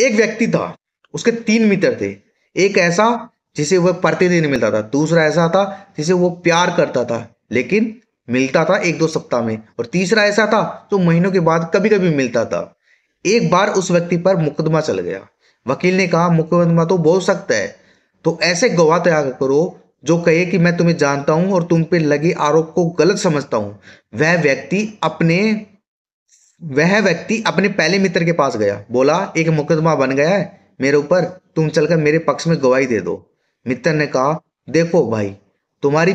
एक व्यक्ति था उसके तीन मित्र थे एक ऐसा जिसे वह प्रतिदिन मिलता था दूसरा ऐसा था जिसे वो प्यार करता था लेकिन मिलता था एक दो सप्ताह में और तीसरा ऐसा था जो महीनों के बाद कभी कभी मिलता था एक बार उस व्यक्ति पर मुकदमा चल गया वकील ने कहा मुकदमा तो बोल सकता है तो ऐसे गवाह तैयार करो जो कहे कि मैं तुम्हें जानता हूं और तुम पे लगे आरोप को गलत समझता हूं वह व्यक्ति अपने वह व्यक्ति अपने पहले मित्र के पास गया बोला एक मुकदमा बन गया है मेरे ऊपर तुम चलकर मेरे पक्ष में गवाही दे दो मित्र ने कहा देखो भाई तुम्हारी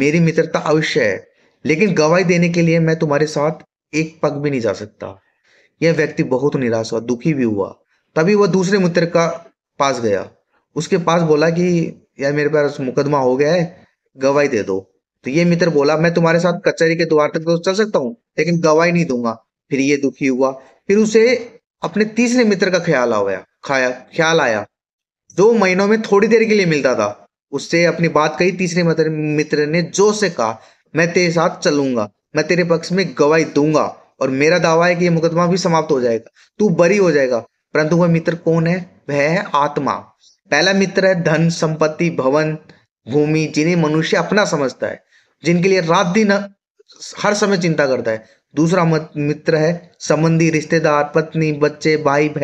मेरी मित्रता अवश्य है लेकिन गवाही देने के लिए मैं तुम्हारे साथ एक पग भी नहीं जा सकता यह व्यक्ति बहुत निराश हुआ दुखी भी हुआ तभी वह दूसरे मित्र का पास गया उसके पास बोला कि यार मेरे पास मुकदमा हो गया है गवाही दे दो तो ये मित्र बोला मैं तुम्हारे साथ कचहरी के द्वार तक तो चल सकता हूँ लेकिन गवाही नहीं दूंगा फिर ये दुखी हुआ फिर उसे अपने तीसरे मित्र का ख्याल आया खाया ख्याल आया दो महीनों में थोड़ी देर के लिए मिलता था उससे अपनी बात कही तीसरे मित्र ने जो से कहा मैं तेरे साथ चलूंगा मैं तेरे पक्ष में गवाही दूंगा और मेरा दावा है कि यह मुकदमा भी समाप्त हो जाएगा तू बरी हो जाएगा परंतु वह मित्र कौन है वह है आत्मा पहला मित्र है धन संपत्ति भवन भूमि जिन्हें मनुष्य अपना समझता है जिनके लिए रात दिन हर समय चिंता करता है दूसरा मित्र है संबंधी रिश्तेदार पत्नी बच्चे भाई बहन